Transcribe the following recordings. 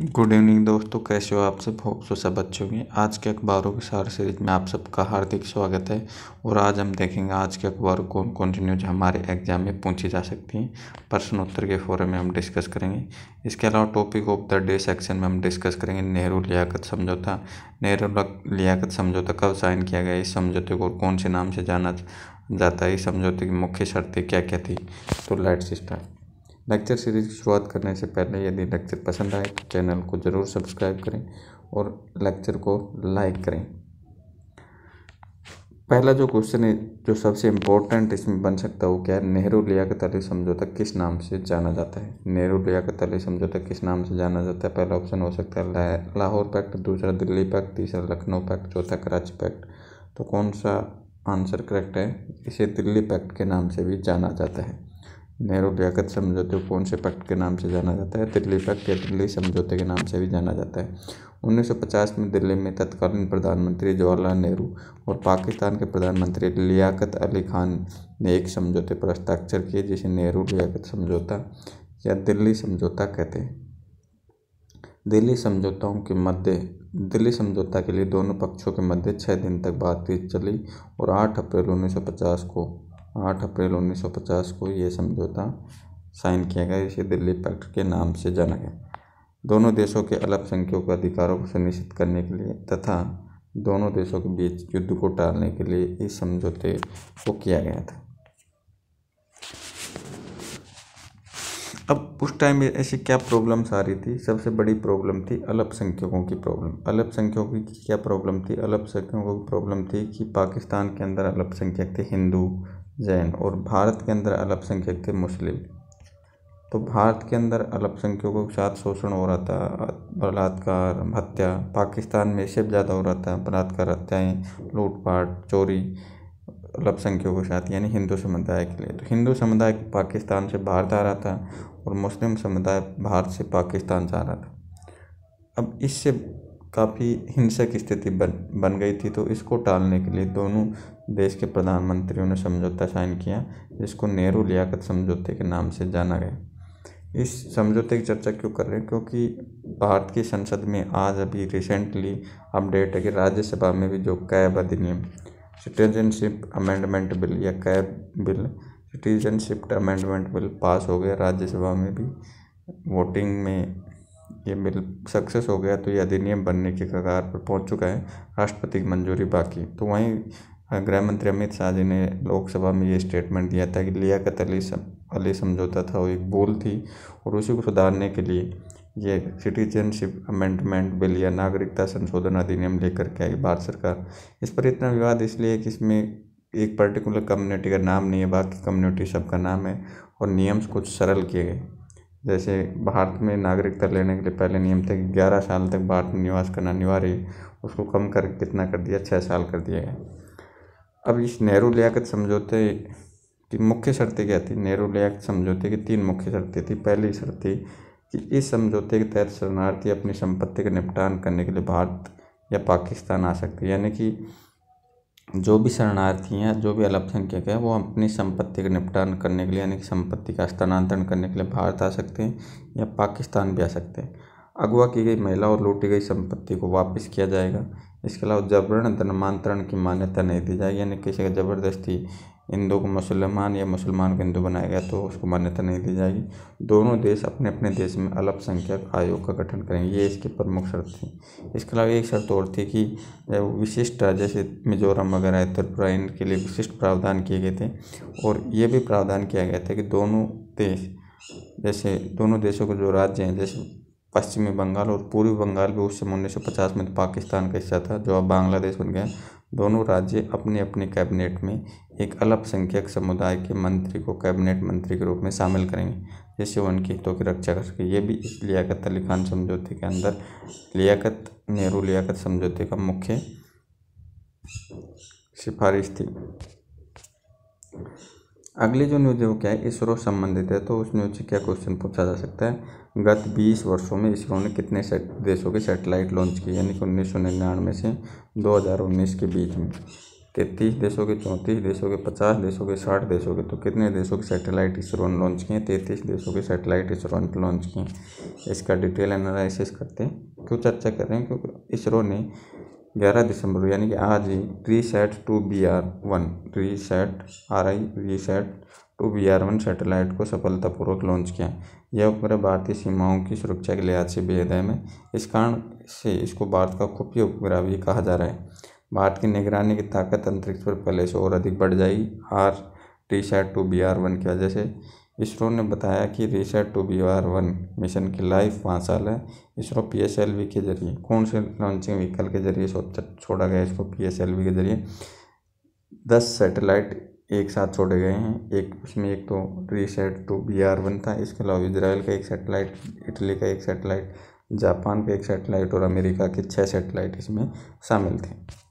good evening दोस्तों कैसे हो आप सब होप सो तो सब अच्छे होंगे आज के अखबारों की सार सीरीज में आप सबका हार्दिक स्वागत है और आज हम देखेंगे आज के अखबार कौन कौन सी न्यूज हमारे एग्जाम में पूछी जा सकती हैं प्रश्नोत्तर के फोरम में हम डिस्कस करेंगे इसके अलावा topic of the day section में हम डिस्कस करेंगे नेहरू लियाकत समझौता नेहरू लियाकत समझौता कब साइन किया गया इस समझौते को कौन से नाम से जाना जाता है इस समझौते की मुख्य शर्तें क्या क्या थी तो लाइट सिस्टम लेक्चर सीरीज़ की शुरुआत करने से पहले यदि लेक्चर पसंद आए तो चैनल को ज़रूर सब्सक्राइब करें और लेक्चर को लाइक करें पहला जो क्वेश्चन है जो सबसे इम्पोर्टेंट इसमें बन सकता है वो क्या है नेहरू लिया का तले समझौता किस नाम से जाना जाता है नेहरू लिया का तली समझौता किस नाम से जाना जाता है पहला ऑप्शन हो सकता है लाहौर पैक्ट दूसरा दिल्ली पैक्ट तीसरा लखनऊ पैक्ट चौथा कराची पैक्ट तो कौन सा आंसर करेक्ट है इसे दिल्ली पैक्ट के नाम से भी जाना जाता है नेहरू लियाकत समझौते को कौन से पैक्ट के नाम से जाना जाता है दिल्ली पैक्ट या दिल्ली समझौते के नाम से भी जाना जाता है 1950 में दिल्ली में तत्कालीन प्रधानमंत्री जवाहरलाल नेहरू और पाकिस्तान के प्रधानमंत्री लियाकत अली खान ने एक समझौते पर हस्ताक्षर किए जिसे नेहरू लियाकत समझौता या दिल्ली समझौता कहते हैं दिल्ली समझौताओं के मध्य दिल्ली समझौता के लिए दोनों पक्षों के मध्य छः दिन तक बातचीत चली और आठ अप्रैल उन्नीस को आठ अप्रैल उन्नीस सौ पचास को यह समझौता साइन किया गया इसे दिल्ली पैक्ट के नाम से जाना गया दोनों देशों के अल्पसंख्यकों के अधिकारों को सुनिश्चित करने के लिए तथा दोनों देशों के बीच युद्ध को टालने के लिए इस समझौते को किया गया था अब उस टाइम में ऐसी क्या प्रॉब्लम्स आ रही थी सबसे बड़ी प्रॉब्लम थी अल्पसंख्यकों की प्रॉब्लम अल्पसंख्यकों की क्या प्रॉब्लम थी अल्पसंख्यकों की प्रॉब्लम थी कि पाकिस्तान के अंदर अल्पसंख्यक थे हिंदू जैन और भारत के अंदर अल्पसंख्यक थे मुस्लिम तो भारत के अंदर अल्पसंख्यकों के साथ शोषण हो रहा था बलात्कार हत्या पाकिस्तान में सब ज़्यादा हो रहा था बलात्कार हत्याएँ लूटपाट चोरी अल्पसंख्यकों के साथ यानी हिंदू समुदाय के लिए तो हिंदू समुदाय पाकिस्तान से भारत आ रहा था और मुस्लिम समुदाय भारत से पाकिस्तान जा रहा था अब इससे काफ़ी हिंसक स्थिति बन बन गई थी तो इसको टालने के लिए दोनों देश के प्रधानमंत्रियों ने समझौता साइन किया जिसको नेहरू लियाकत समझौते के नाम से जाना गया इस समझौते की चर्चा क्यों कर रहे हैं क्योंकि भारत की संसद में आज अभी रिसेंटली अपडेट है कि राज्यसभा में भी जो कैब अधिनियम सिटीजनशिप अमेंडमेंट बिल या CAB bill citizenship amendment bill pass हो गया राज्यसभा में भी वोटिंग में ये बिल सक्सेस हो गया तो ये अधिनियम बनने के कगार पर पहुंच चुका है राष्ट्रपति की मंजूरी बाकी तो वहीं हाँ, गृह मंत्री अमित शाह जी ने लोकसभा में ये स्टेटमेंट दिया था कि लियाकत अली अली समझौता था वो एक भूल थी और उसी को सुधारने के लिए ये सिटीजनशिप अमेंडमेंट बिल या नागरिकता संशोधन अधिनियम लेकर के आई भारत सरकार इस पर इतना विवाद इसलिए है कि इसमें एक पर्टिकुलर कम्युनिटी का नाम नहीं है बाकी कम्युनिटी सबका नाम है और नियम्स कुछ सरल किए गए जैसे भारत में नागरिकता लेने के लिए पहले नियम थे कि ग्यारह साल तक भारत में निवास करना अनिवार्य उसको कम कर कितना कर दिया छः साल कर दिया गया अब इस नेहरू लियाकत समझौते की मुख्य शर्तें क्या थी नेहरू लियाकत समझौते की तीन मुख्य शर्तें थी पहली शर्त थी कि इस समझौते के तहत शरणार्थी अपनी संपत्ति का निपटान करने के लिए भारत या पाकिस्तान आ सकते यानी कि जो भी शरणार्थी हैं जो भी अल्पसंख्यक हैं वो अपनी संपत्ति का निपटान करने के लिए यानी कि संपत्ति का स्थानांतरण करने के लिए भारत आ सकते हैं या पाकिस्तान भी आ सकते हैं अगवा की गई महिला और लूटी गई संपत्ति को वापस किया जाएगा इसके अलावा जबरन धर्मांतरण की मान्यता नहीं दी जाएगी यानी किसी का ज़बरदस्ती हिंदू को मुसलमान या मुसलमान को हिंदू बनाया गया तो उसको मान्यता नहीं दी जाएगी दोनों देश अपने अपने देश में अल्पसंख्यक आयोग का गठन करेंगे ये इसकी प्रमुख शर्त थी इसके अलावा एक शर्त और थी कि विशिष्ट जैसे मिजोरम वगैरह त्रिपुरा इनके लिए विशिष्ट प्रावधान किए गए थे और ये भी प्रावधान किया गया था कि दोनों देश जैसे दोनों देशों के जो राज्य हैं जैसे पश्चिमी बंगाल और पूर्वी बंगाल भी उस समय उन्नीस सौ पचास में पाकिस्तान का हिस्सा था जो अब बांग्लादेश बन गया दोनों राज्य अपने अपने कैबिनेट में एक अल्पसंख्यक समुदाय के मंत्री को कैबिनेट मंत्री के रूप में शामिल करेंगे जिससे वो उनके हितों की रक्षा कर सके ये भी इस लियाकत अली खान समझौते के अंदर लियाकत नेहरू लियाकत समझौते का मुख्य सिफारिश थी अगली जो न्यूज है वो क्या है इसरो संबंधित है तो उस न्यूज से क्या क्वेश्चन पूछा जा सकता है गत 20 वर्षों में इसरो ने कितने देशों के सैटेलाइट लॉन्च किए यानी कि उन्नीस सौ निन्यानवे से 2019 के बीच में तैतीस देशों के चौंतीस देशों के पचास देशों के साठ देशों के तो कितने देशों के सैटेलाइट इसरो ने लॉन्च किए तैंतीस देशों के सैटेलाइट इसरो ने लॉन्च किए इसका डिटेल एनालिसिस करते हैं क्यों चर्चा कर रहे हैं क्योंकि इसरो ने ग्यारह दिसंबर यानी कि आज ही RISAT two B R one RISAT R I RISAT two B R one satellite को सफलतापूर्वक लॉन्च किया यह उपग्रह भारतीय सीमाओं की सुरक्षा के लिहाज से बेहद अहम है इस कारण से इसको भारत का खुफिया उपग्रह भी कहा जा रहा है भारत की निगरानी की ताकत अंतरिक्ष पर पहले से और अधिक बढ़ जाएगी RISAT two B R one की वजह से इसरो ने बताया कि RISAT two V R one mission की लाइफ पाँच साल है ISRO P S L V के जरिए कौन से लॉन्चिंग व्हीकल के जरिए छोड़ा गया इसको पी एस एल वी के जरिए दस सैटेलाइट एक साथ छोड़े गए हैं एक उसमें एक तो RISAT two B R one था इसके अलावा इसराइल का एक सैटेलाइट इटली का एक सैटेलाइट जापान का एक सैटेलाइट और अमेरिका के छः सैटेलाइट इसमें शामिल थे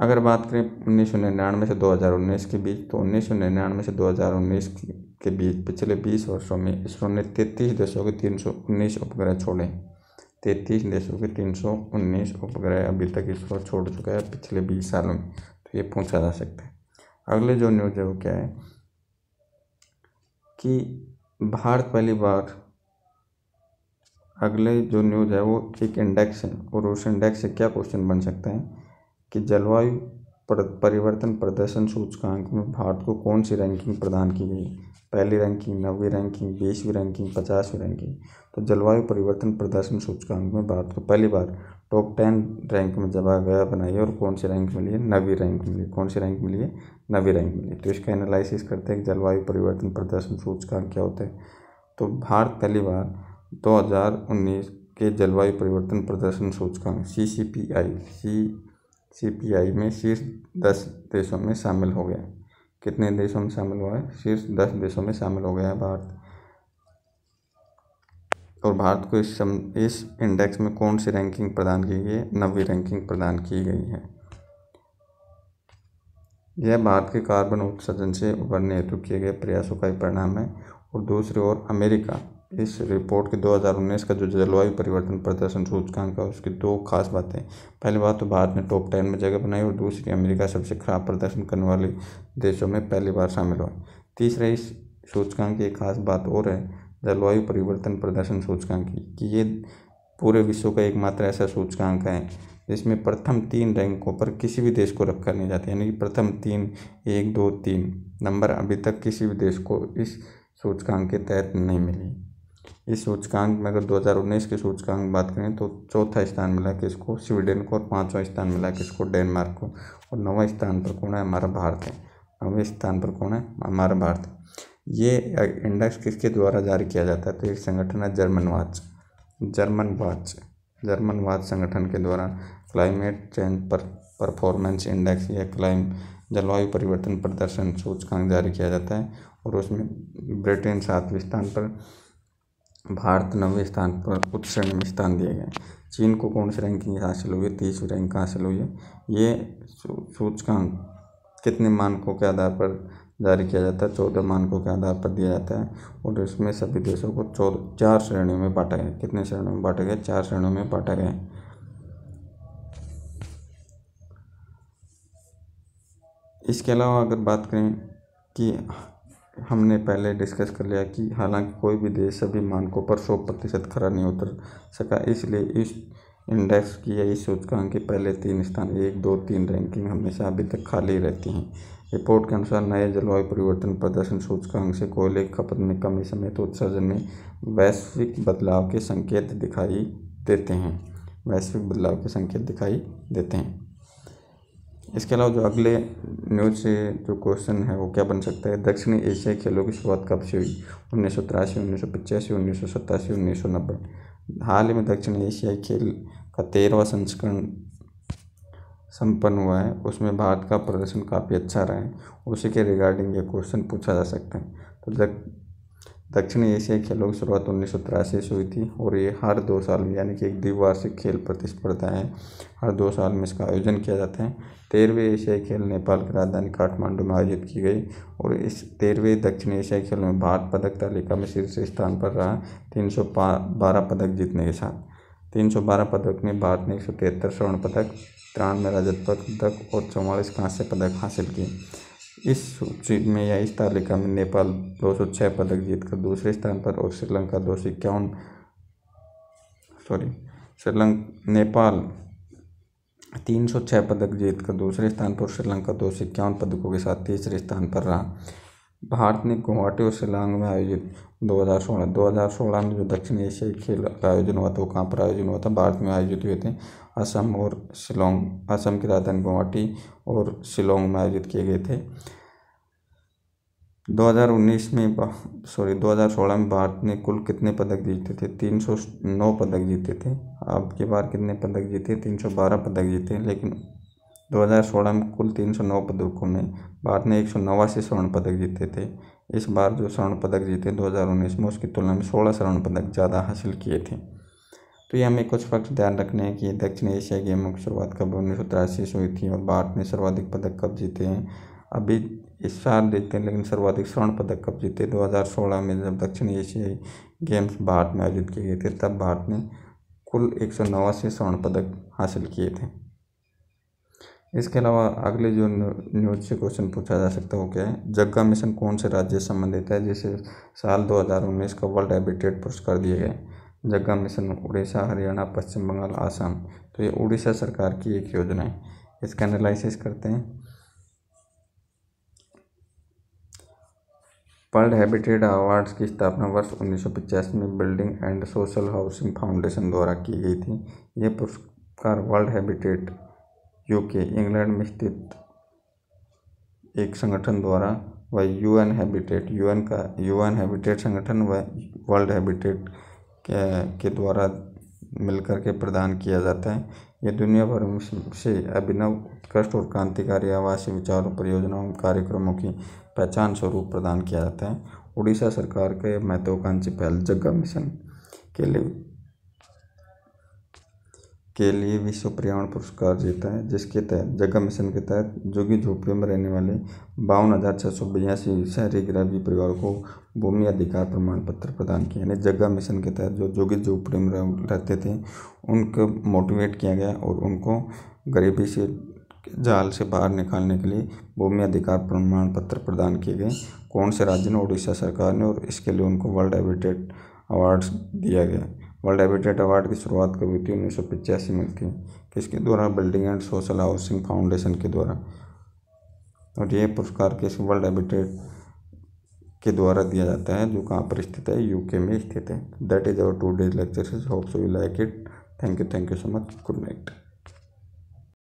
अगर बात करें उन्नीस सौ निन्यानवे से दो हज़ार उन्नीस के बीच तो उन्नीस सौ निन्यानवे से दो हज़ार उन्नीस के बीच पिछले बीस वर्षों में इसरो ने तैंतीस देशों के तीन सौ उन्नीस उपग्रह छोड़े तैंतीस देशों के तीन सौ उन्नीस उपग्रह अभी तक इसरो छोड़ चुका है पिछले बीस सालों में तो ये पूछा जा सकता है अगले जो न्यूज है वो क्या है कि भारत पहली बार अगले जो न्यूज है वो एक इंडेक्स है और उस इंडेक्स से क्या क्वेश्चन बन सकते हैं कि जलवायु परिवर्तन प्रदर्शन सूचकांक में भारत को कौन सी रैंकिंग प्रदान की गई पहली रैंकिंग नब्बे रैंकिंग बीसवीं रैंकिंग पचासवीं रैंकिंग तो जलवायु परिवर्तन प्रदर्शन सूचकांक में भारत को पहली बार टॉप टेन रैंक में जब गया बनाई और कौन सी रैंक मिली है नवी रैंक मिली कौन सी रैंक मिली है नवी रैंक मिली तो इसका एनालिसिस करते हैं कि जलवायु परिवर्तन प्रदर्शन सूचकांक क्या होता है तो भारत पहली बार 2019 के जलवायु परिवर्तन प्रदर्शन सूचकांक सी C P I C C P I में शीर्ष दस देशों में शामिल हो गया कितने देशों में शामिल हुआ है शीर्ष दस देशों में शामिल हो गया है भारत और भारत को इस सम इस इंडेक्स में कौन सी रैंकिंग प्रदान की गई है नवी रैंकिंग प्रदान की गई है यह भारत के कार्बन उत्सर्जन से उभरने हेतु किए गए प्रयासों का ही परिणाम है और दूसरी ओर अमेरिका इस रिपोर्ट के 2019 का जो जलवायु परिवर्तन प्रदर्शन सूचकांक है उसकी दो खास बातें पहली बात तो भारत ने टॉप टेन में जगह बनाई और दूसरी अमेरिका सबसे खराब प्रदर्शन करने वाले देशों में पहली बार शामिल हुआ तीसरा इस सूचकांक की एक खास बात और है जलवायु परिवर्तन प्रदर्शन सूचकांक की कि ये पूरे विश्व का एकमात्र ऐसा सूचकांक है जिसमें प्रथम तीन रैंकों पर किसी भी देश को रखा नहीं जाता यानी कि प्रथम तीन एक दो तीन नंबर अभी तक किसी भी देश को इस सूचकांक के तहत नहीं मिली इस सूचकांक में अगर 2019 के सूचकांक बात करें तो चौथा स्थान मिला किसको स्वीडन को और पाँचवा स्थान मिला किसको डेनमार्क को और नौवा स्थान पर कौन है हमारा भारत है नौवें स्थान पर कौन है हमारा भारत ये इंडेक्स किसके द्वारा जारी किया जाता है तो एक संगठन है German watch German watch German watch संगठन के द्वारा क्लाइमेट चेंज पर परफॉर्मेंस इंडेक्स या क्लाइम जलवायु परिवर्तन प्रदर्शन सूचकांक जारी किया जाता है और उसमें ब्रिटेन सातवें स्थान पर भारत नवे स्थान पर उच्च श्रेणी में स्थान दिए गए चीन को कौन सी रैंकिंग हासिल हुई है तीसरी रैंक हासिल हुई है ये सूचकांक कितने मानकों के आधार पर जारी किया जाता है चौदह मानकों के आधार पर दिया जाता है और इसमें सभी देशों को चौदह चार श्रेणियों में बांटा गया कितने श्रेणियों में बांटा गया चार श्रेणियों में बांटा गया इसके अलावा अगर बात करें कि हमने पहले डिस्कस कर लिया कि हालांकि कोई भी देश सभी मानकों पर सौ प्रतिशत खरा नहीं उतर सका इसलिए इस इंडेक्स की यही सूचकांक के पहले तीन स्थान एक दो तीन रैंकिंग हमेशा अभी तक खाली रहती हैं रिपोर्ट के अनुसार नए जलवायु परिवर्तन प्रदर्शन सूचकांक से कोयले की खपत में कमी समेत उत्सर्जन में वैश्विक बदलाव के संकेत दिखाई देते हैं वैश्विक बदलाव के संकेत दिखाई देते हैं इसके अलावा जो अगले न्यूज से जो क्वेश्चन है वो क्या बन सकता है दक्षिणी एशियाई खेलों की शुरुआत कब से हुई उन्नीस सौ तिरासी उन्नीस सौ पचासी उन्नीस सौ सतासी उन्नीस सौ नब्बे हाल ही में दक्षिण एशियाई खेल का तेरहवा संस्करण संपन्न हुआ है उसमें भारत का प्रदर्शन काफ़ी अच्छा रहा है उसी के रिगार्डिंग ये क्वेश्चन पूछा जा सकता है तो दक्षिण एशियाई खेलों की शुरुआत उन्नीस सौ तिरासी से हुई थी और ये हर दो साल में यानी कि एक द्विवार्षिक खेल प्रतिस्पर्धा है हर दो साल में इसका आयोजन किया जाता है तेरहवें एशियाई खेल नेपाल की राजधानी काठमांडू में आयोजित की गई और इस तेरहवें दक्षिण एशियाई खेल में भारत पदक तालिका में शीर्ष स्थान पर रहा तीन सौ बारह पदक जीतने के साथ तीन सौ बारह पदक में भारत ने एक सौ तिहत्तर स्वर्ण पदक तिरानवे रजत पदक और चौवालीस कांस्य पदक हासिल किए इस सूची में या इस तालिका में नेपाल दो सौ छः पदक जीतकर दूसरे स्थान पर और श्रीलंका दो सौ इक्यावन सॉरी श्रीलंका नेपाल तीन सौ छः पदक जीतकर दूसरे स्थान पर श्रीलंका दो सौ इक्यावन पदकों के साथ तीसरे स्थान पर रहा भारत ने गुवाहाटी और शिलांग में आयोजित 2016 2016 में जो दक्षिण एशियाई खेल का आयोजन हुआ था वो कहाँ पर आयोजन हुआ था भारत में आयोजित हुए थे असम और शिलोंग असम की राजधानी गुवाहाटी और शिलोंग में आयोजित किए गए थे 2019 में सॉरी 2016 में भारत ने कुल कितने पदक जीते थे 309 पदक जीते थे अब बार कितने पदक जीते 312 पदक जीते लेकिन 2016 में कुल 309 पदकों में भारत ने एक स्वर्ण पदक जीते थे इस बार जो स्वर्ण पदक जीते 2019 में उसकी तुलना में 16 स्वर्ण पदक ज़्यादा हासिल किए थे तो ये हमें कुछ फैक्ट ध्यान रखने हैं कि दक्षिण एशिया गेमों की शुरुआत कब उन्नीस सौ तिरासी से हुई थी और भारत ने सर्वाधिक पदक कब जीते हैं अभी इस साल देखते हैं लेकिन सर्वाधिक स्वर्ण पदक कब जीते 2016 में जब दक्षिण एशियाई गेम्स भारत में आयोजित किए गए थे तब भारत ने कुल एक स्वर्ण पदक हासिल किए थे इसके अलावा अगले जो न्यूज से क्वेश्चन पूछा जा सकता है वो क्या है जग्गा मिशन कौन से राज्य से संबंधित है जिसे साल 2019 का वर्ल्ड हैबिटेट पुरस्कार दिए गए जग्गा मिशन उड़ीसा हरियाणा पश्चिम बंगाल आसाम तो ये उड़ीसा सरकार की एक योजना है इसका एनालिसिस करते हैं वर्ल्ड हैबिटेट अवार्ड्स की स्थापना वर्ष उन्नीस सौ में building and social housing foundation द्वारा की गई थी यह पुरस्कार वर्ल्ड हैबिटेट यूके इंग्लैंड में स्थित एक संगठन द्वारा व यूएन हैबिटेट यूएन का यूएन हैबिटेट संगठन व वर्ल्ड हैबिटेट के, के द्वारा मिलकर के प्रदान किया जाता है ये दुनिया भर में से अभिनव उत्कृष्ट और क्रांतिकारी आवासीय विचारों परियोजनाओं कार्यक्रमों की पहचान स्वरूप प्रदान किया जाता है उड़ीसा सरकार के महत्वाकांक्षी पहल जग्गा मिशन के लिए के लिए विश्व पर्यावरण पुरस्कार जीता है जिसके तहत जग्गा मिशन के तहत जोगी झोपड़े में रहने वाले बावन हज़ार छः सौ बयासी शहरी गरीबी परिवार को भूमि अधिकार प्रमाण पत्र प्रदान किया यानी जग्गा मिशन के तहत जो जोगी झोपड़े में रहते थे उनको मोटिवेट किया गया और उनको गरीबी से जाल से बाहर निकालने के लिए भूमि अधिकार प्रमाण पत्र प्रदान किए गए कौन से राज्य ने उड़ीसा सरकार ने और इसके लिए उनको वर्ल्ड हैबिटेट अवार्ड दिया गया वर्ल्ड हैबिटेट अवार्ड की शुरुआत कब हुई थी उन्नीस सौ पिचासी में थी किसके द्वारा building and social housing foundation के द्वारा और ये पुरस्कार किस वर्ल्ड हैबिटेट के द्वारा दिया जाता है जो कहाँ पर स्थित है यूके में स्थित है that is our two days lecture hope so you like it thank you thank you so much good night